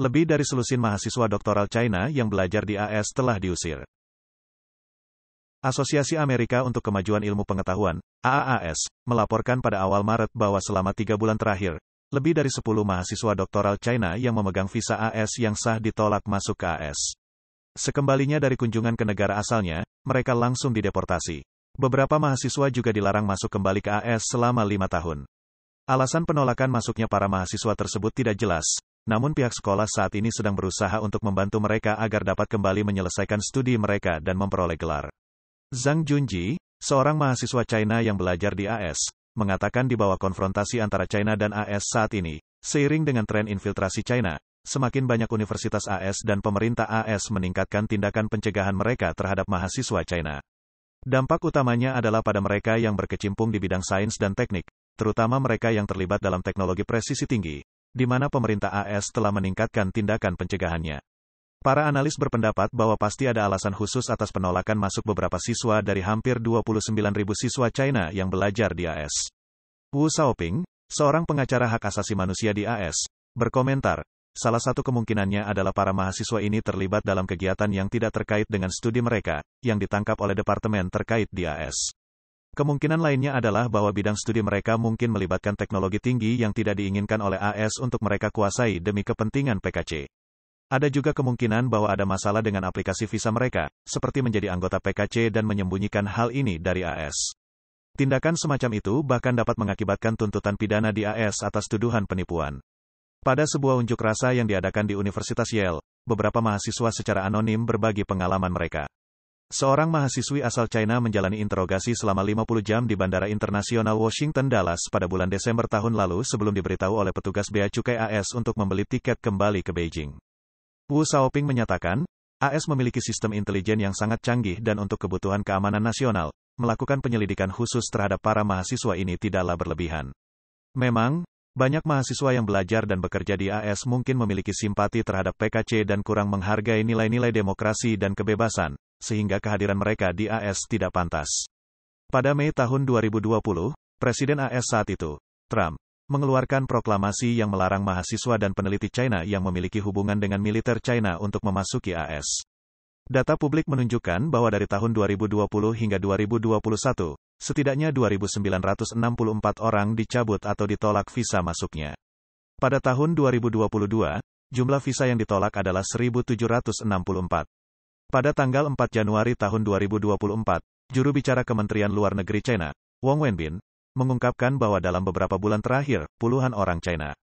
Lebih dari selusin mahasiswa doktoral China yang belajar di AS telah diusir. Asosiasi Amerika untuk Kemajuan Ilmu Pengetahuan, AAAS, melaporkan pada awal Maret bahwa selama tiga bulan terakhir, lebih dari 10 mahasiswa doktoral China yang memegang visa AS yang sah ditolak masuk ke AS. Sekembalinya dari kunjungan ke negara asalnya, mereka langsung dideportasi. Beberapa mahasiswa juga dilarang masuk kembali ke AS selama lima tahun. Alasan penolakan masuknya para mahasiswa tersebut tidak jelas, namun pihak sekolah saat ini sedang berusaha untuk membantu mereka agar dapat kembali menyelesaikan studi mereka dan memperoleh gelar. Zhang Junji, seorang mahasiswa China yang belajar di AS, mengatakan di bawah konfrontasi antara China dan AS saat ini, seiring dengan tren infiltrasi China, semakin banyak universitas AS dan pemerintah AS meningkatkan tindakan pencegahan mereka terhadap mahasiswa China. Dampak utamanya adalah pada mereka yang berkecimpung di bidang sains dan teknik, terutama mereka yang terlibat dalam teknologi presisi tinggi, di mana pemerintah AS telah meningkatkan tindakan pencegahannya. Para analis berpendapat bahwa pasti ada alasan khusus atas penolakan masuk beberapa siswa dari hampir 29.000 siswa China yang belajar di AS. Wu Shaoping, seorang pengacara hak asasi manusia di AS, berkomentar, salah satu kemungkinannya adalah para mahasiswa ini terlibat dalam kegiatan yang tidak terkait dengan studi mereka, yang ditangkap oleh departemen terkait di AS. Kemungkinan lainnya adalah bahwa bidang studi mereka mungkin melibatkan teknologi tinggi yang tidak diinginkan oleh AS untuk mereka kuasai demi kepentingan PKC. Ada juga kemungkinan bahwa ada masalah dengan aplikasi visa mereka, seperti menjadi anggota PKC dan menyembunyikan hal ini dari AS. Tindakan semacam itu bahkan dapat mengakibatkan tuntutan pidana di AS atas tuduhan penipuan. Pada sebuah unjuk rasa yang diadakan di Universitas Yale, beberapa mahasiswa secara anonim berbagi pengalaman mereka. Seorang mahasiswi asal China menjalani interogasi selama 50 jam di Bandara Internasional Washington Dallas pada bulan Desember tahun lalu sebelum diberitahu oleh petugas bea cukai AS untuk membeli tiket kembali ke Beijing. Wu Xiaoping menyatakan, AS memiliki sistem intelijen yang sangat canggih dan untuk kebutuhan keamanan nasional, melakukan penyelidikan khusus terhadap para mahasiswa ini tidaklah berlebihan. Memang, banyak mahasiswa yang belajar dan bekerja di AS mungkin memiliki simpati terhadap PKC dan kurang menghargai nilai-nilai demokrasi dan kebebasan, sehingga kehadiran mereka di AS tidak pantas. Pada Mei tahun 2020, Presiden AS saat itu, Trump, mengeluarkan proklamasi yang melarang mahasiswa dan peneliti China yang memiliki hubungan dengan militer China untuk memasuki AS. Data publik menunjukkan bahwa dari tahun 2020 hingga 2021, setidaknya 2.964 orang dicabut atau ditolak visa masuknya. Pada tahun 2022, jumlah visa yang ditolak adalah 1.764. Pada tanggal 4 Januari tahun 2024, juru bicara Kementerian Luar Negeri China, Wong Wenbin, mengungkapkan bahwa dalam beberapa bulan terakhir, puluhan orang China